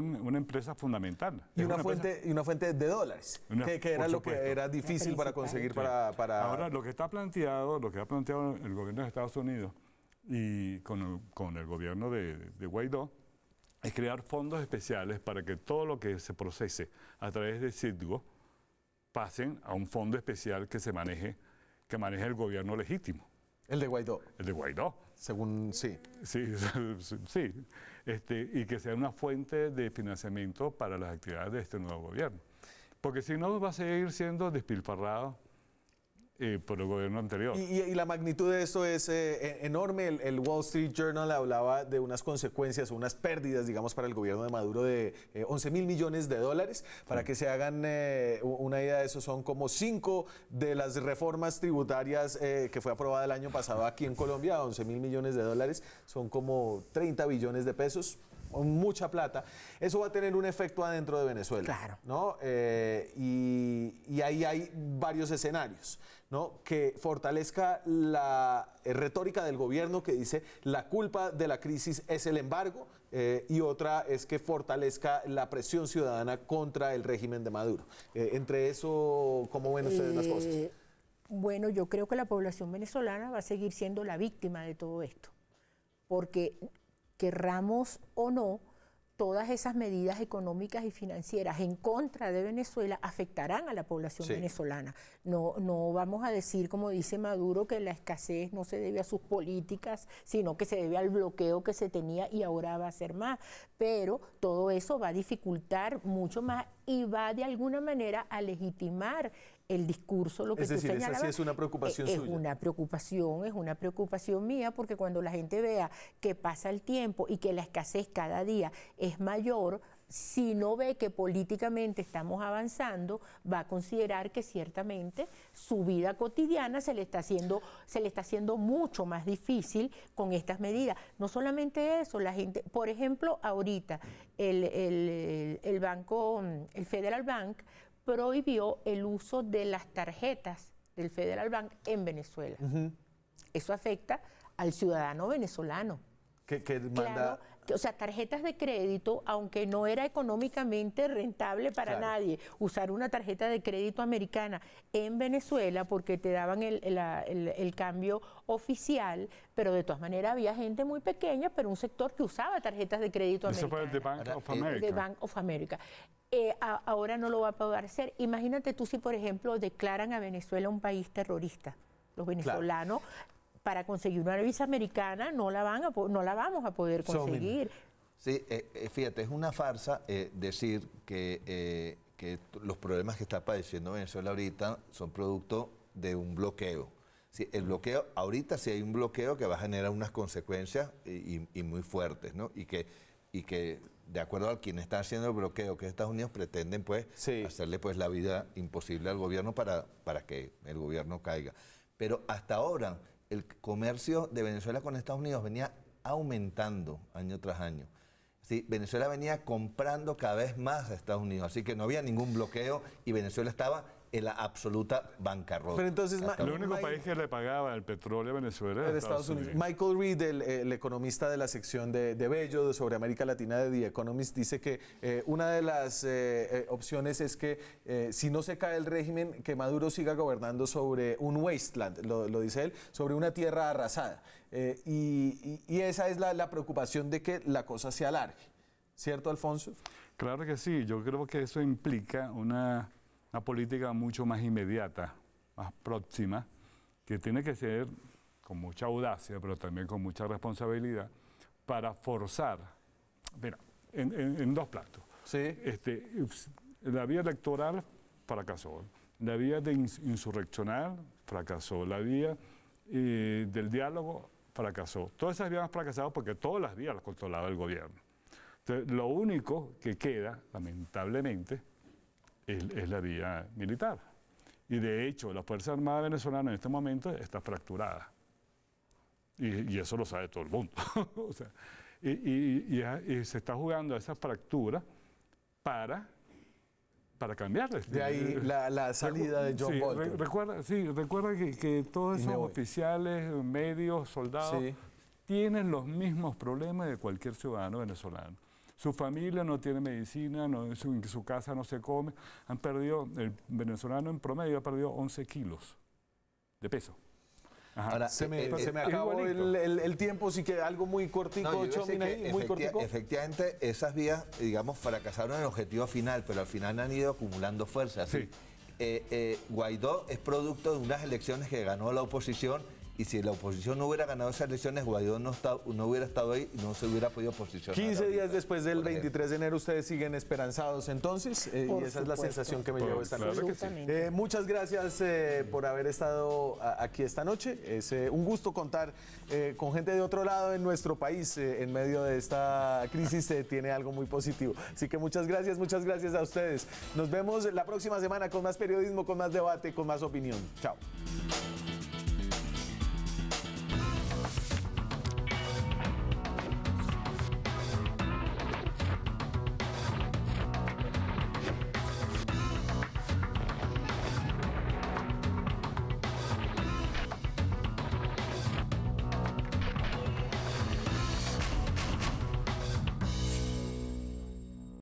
una empresa fundamental. Y una, fuente, y una fuente de dólares, que, era lo que era difícil para conseguir para, para... Ahora, lo que está planteado, lo que ha planteado el gobierno de Estados Unidos, y con el, con el gobierno de, Guaidó es crear fondos especiales para que todo lo que se procese a través de CITGO pasen a un fondo especial que se maneje, que maneje el gobierno legítimo. El de Guaidó. El de Guaidó. Según sí. Sí, sí. Este, y que sea una fuente de financiamiento para las actividades de este nuevo gobierno. Porque si no, va a seguir siendo despilfarrado eh, por el gobierno anterior. Y, la magnitud de esto es eh, e, enorme. El, Wall Street Journal hablaba de unas consecuencias unas pérdidas, digamos, para el gobierno de Maduro de 11 eh, mil millones de dólares. Para que se hagan una idea de eso, son como cinco de las reformas tributarias que fue aprobada el año pasado aquí en Colombia, 11 mil millones de dólares, son como 30 billones de pesos, mucha plata. Eso va a tener un efecto adentro de Venezuela. Claro. y, y ahí hay varios escenarios que fortalezca la eh, retórica del gobierno que dice la culpa de la crisis es el embargo eh, y otra es que fortalezca la presión ciudadana contra el régimen de Maduro. Eh, entre eso, ¿cómo ven ustedes las cosas? Bueno, yo creo que la población venezolana va a seguir siendo la víctima de todo esto, porque querramos o no, todas esas medidas económicas y financieras en contra de Venezuela afectarán a la población venezolana. No, no vamos a decir, como dice Maduro, que la escasez no se debe a sus políticas, sino que se debe al bloqueo que se tenía y ahora va a ser más. Pero todo eso va a dificultar mucho más y va de alguna manera a legitimar el discurso, lo que es es una preocupación eh, es, Es una preocupación, es una preocupación mía, porque cuando la gente vea que pasa el tiempo y que la escasez cada día es mayor, si no ve que políticamente estamos avanzando, va a considerar que ciertamente su vida cotidiana se le está haciendo, se le está haciendo mucho más difícil con estas medidas. No solamente eso, la gente, por ejemplo, ahorita el, el, el banco, el Federal Bank prohibió el uso de las tarjetas del Federal Bank en Venezuela. Eso afecta al ciudadano venezolano. o sea, tarjetas de crédito, aunque no era económicamente rentable para nadie, usar una tarjeta de crédito americana en Venezuela porque te daban el, cambio oficial, pero de todas maneras había gente muy pequeña, pero un sector que usaba tarjetas de crédito americana. Eso fue el Bank of eh, America. De Bank of America. Eh, ahora no lo va a poder hacer. Imagínate tú si, por ejemplo, declaran a Venezuela un país terrorista. Los venezolanos, para conseguir una visa americana, no la, van no la vamos a poder conseguir. Sí, eh, eh, fíjate, es una farsa decir que, los problemas que está padeciendo Venezuela ahorita son producto de un bloqueo. el bloqueo, ahorita sí hay un bloqueo que va a generar unas consecuencias y, muy fuertes, ¿no? Y que y que de acuerdo a quien está haciendo el bloqueo, que Estados Unidos, pretenden pues hacerle pues la vida imposible al gobierno para, para que el gobierno caiga. Pero hasta ahora el comercio de Venezuela con Estados Unidos venía aumentando año tras año. Venezuela venía comprando cada vez más a Estados Unidos, así que no había ningún bloqueo y Venezuela estaba en la absoluta bancarrota. entonces, el único país que le pagaba el petróleo a Venezuela era Estados, Unidos. Michael Reed, el, economista de la sección de, Bello sobre América Latina de The Economist, dice que eh, una de las eh, eh, opciones es que si no se cae el régimen, que Maduro siga gobernando sobre un wasteland, lo, dice él, sobre una tierra arrasada. Y, esa es la preocupación de que la cosa se alargue. ¿Cierto, Alfonso? Claro que sí. Yo creo que eso implica una una política mucho más inmediata, más próxima, que tiene que ser con mucha audacia, pero también con mucha responsabilidad, para forzar, mira, en, dos platos. Este, la vía electoral fracasó, la vía de insurreccional fracasó, la vía eh, del diálogo fracasó. Todas esas vías han fracasado porque todas las vías las controlaba el gobierno. Entonces, lo único que queda, lamentablemente, es, la vía militar. Y de hecho, la Fuerza Armada venezolana en este momento está fracturada. Y, eso lo sabe todo el mundo. y, se está jugando a esa fractura para, para De ahí la, salida de John Bolton. recuerda, sí, recuerda que, todos esos oficiales, medios, soldados, tienen los mismos problemas de cualquier ciudadano venezolano su familia no tiene medicina, su, casa no se come. Han perdido, el venezolano en promedio ha perdido 11 kilos de peso. Ahora, se me, eh, eh, acabó el, tiempo, sí que algo muy cortito, Efectivamente, esas vías, digamos, fracasaron en el objetivo final, pero al final han ido acumulando fuerzas. Sí. Eh, Guaidó es producto de unas elecciones que ganó la oposición y si la oposición no hubiera ganado esas elecciones, Guaidó no, no hubiera estado ahí y no se hubiera podido posicionar. 15 días después del 23 de enero, ustedes siguen esperanzados entonces, eh, y esa es la sensación que me llevo esta noche. Eh, muchas gracias eh, por haber estado aquí esta noche. Es un gusto contar con gente de otro lado en nuestro país. en medio de esta crisis se tiene algo muy positivo. Así que muchas gracias, muchas gracias a ustedes. Nos vemos la próxima semana con más periodismo, con más debate, con más opinión. Chao.